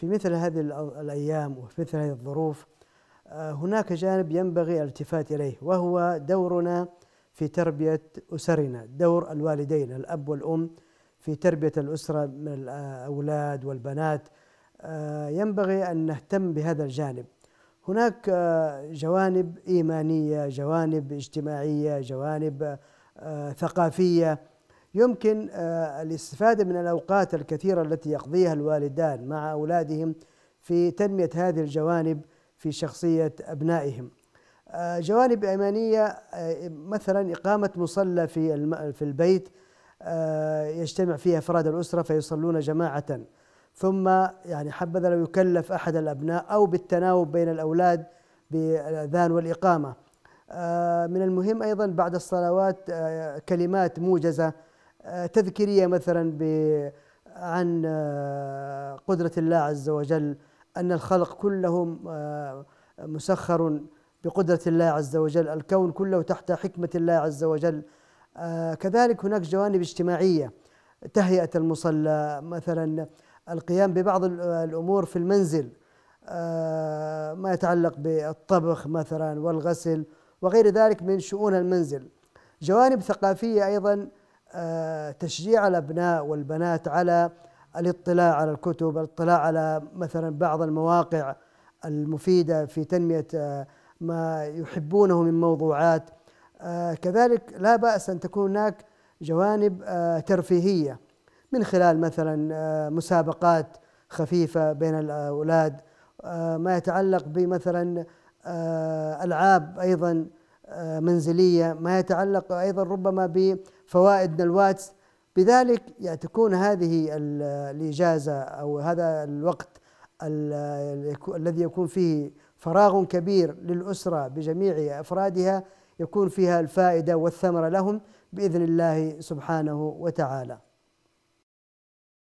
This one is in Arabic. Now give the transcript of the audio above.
في مثل هذه الأيام وفي مثل هذه الظروف آه، هناك جانب ينبغي الالتفات إليه وهو دورنا في تربية أسرنا دور الوالدين الأب والأم في تربية الأسرة من الأولاد والبنات آه، ينبغي أن نهتم بهذا الجانب هناك آه، جوانب إيمانية جوانب اجتماعية جوانب ثقافية يمكن آه، الاستفاده من الاوقات الكثيره التي يقضيها الوالدان مع اولادهم في تنميه هذه الجوانب في شخصيه ابنائهم. آه، جوانب ايمانيه آه، مثلا اقامه مصلى في في البيت يجتمع فيه افراد الاسره فيصلون جماعه ثم يعني حبذا لو يكلف احد الابناء او بالتناوب بين الاولاد بالاذان والاقامه. من المهم ايضا بعد الصلوات كلمات موجزه تذكيريه مثلا ب عن آه، قدره الله عز وجل ان الخلق كلهم آه، مسخر بقدره الله عز وجل، الكون كله تحت حكمه الله عز وجل. آه، كذلك هناك جوانب اجتماعيه تهيئه المصلى مثلا القيام ببعض الامور في المنزل ما يتعلق بالطبخ مثلا والغسل وغير ذلك من شؤون المنزل. جوانب ثقافيه ايضا آه، تشجيع الابناء والبنات على الاطلاع على الكتب، الاطلاع على مثلا بعض المواقع المفيده في تنميه آه، ما يحبونه من موضوعات آه، كذلك لا باس ان تكون هناك جوانب ترفيهيه من خلال مثلا مسابقات خفيفه بين الاولاد ما يتعلق بمثلا العاب ايضا آه، منزلية ما يتعلق أيضا ربما بفوائد الواتس بذلك تكون هذه الإجازة أو هذا الوقت الذي يكون فيه فراغ كبير للأسرة بجميع أفرادها يكون فيها الفائدة والثمرة لهم بإذن الله سبحانه وتعالى